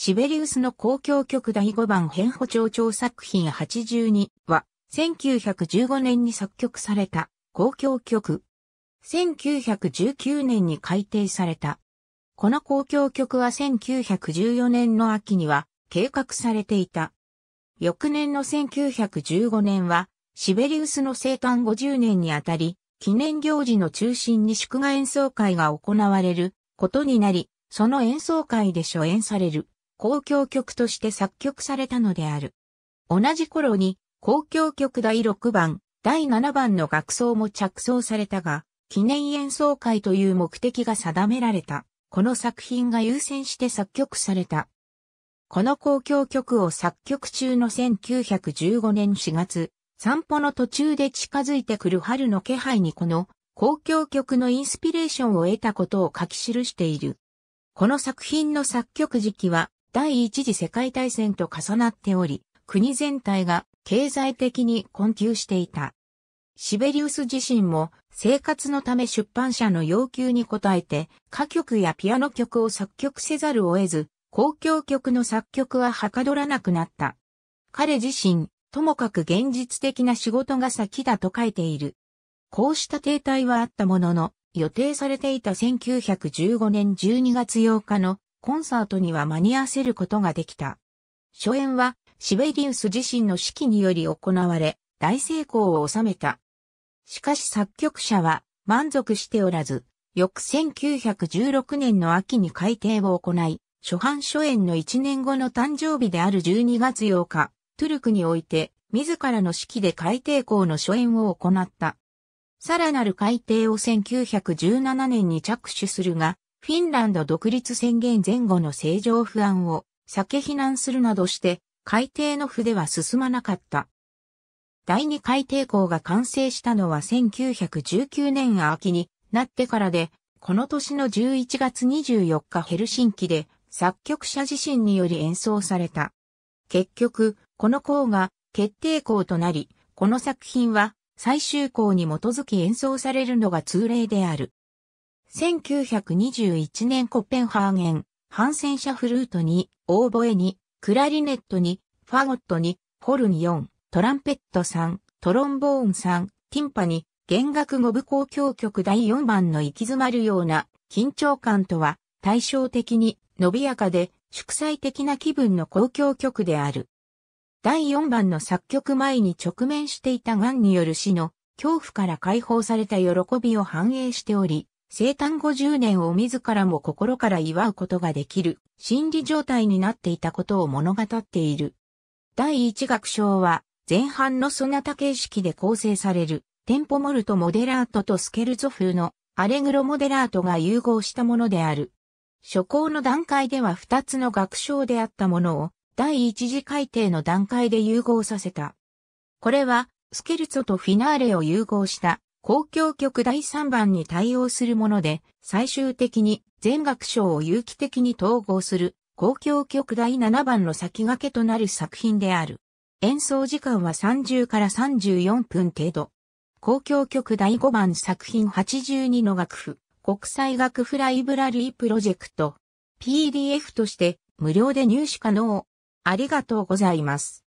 シベリウスの公共曲第5番変補調調作品82は、1915年に作曲された公共曲。1919年に改訂された。この公共曲は1914年の秋には計画されていた。翌年の1915年は、シベリウスの生誕50年にあたり、記念行事の中心に祝賀演奏会が行われることになり、その演奏会で初演される。公共曲として作曲されたのである。同じ頃に、公共曲第6番、第7番の楽奏も着想されたが、記念演奏会という目的が定められた。この作品が優先して作曲された。この公共曲を作曲中の1915年4月、散歩の途中で近づいてくる春の気配にこの公共曲のインスピレーションを得たことを書き記している。この作品の作曲時期は第一次世界大戦と重なっており、国全体が経済的に困窮していた。シベリウス自身も生活のため出版社の要求に応えて歌曲やピアノ曲を作曲せざるを得ず、公共曲の作曲ははかどらなくなった。彼自身、ともかく現実的な仕事が先だと書いている。こうした停滞はあったものの、予定されていた1915年12月8日のコンサートには間に合わせることができた。初演はシベリウス自身の指揮により行われ、大成功を収めた。しかし作曲者は満足しておらず、翌1916年の秋に改訂を行い、初版初演の1年後の誕生日である12月8日、トゥルクにおいて、自らの指揮で改訂校の初演を行った。さらなる改訂を1917年に着手するが、フィンランド独立宣言前後の政情不安を避け避難するなどして海底の筆は進まなかった。第二海底港が完成したのは1919年秋になってからで、この年の11月24日ヘルシンキで作曲者自身により演奏された。結局、この項が決定項となり、この作品は最終項に基づき演奏されるのが通例である。1921年コペンハーゲン、ハンセンシャフルートに、オーボエに、クラリネットに、ファゴットに、ホルン4、トランペット3、トロンボーン3、ティンパに、弦楽五部交響曲第4番の行き詰まるような緊張感とは対照的に伸びやかで祝祭的な気分の交響曲である。第4番の作曲前に直面していた癌による死の恐怖から解放された喜びを反映しており、生誕50年を自らも心から祝うことができる心理状態になっていたことを物語っている。第一楽章は前半のソナタ形式で構成されるテンポモルトモデラートとスケルゾ風のアレグロモデラートが融合したものである。初行の段階では二つの楽章であったものを第一次改定の段階で融合させた。これはスケルツォとフィナーレを融合した公共局第3番に対応するもので、最終的に全学章を有機的に統合する公共局第7番の先駆けとなる作品である。演奏時間は30から34分程度。公共局第5番作品82の楽譜、国際楽譜ライブラリープロジェクト。PDF として無料で入手可能。ありがとうございます。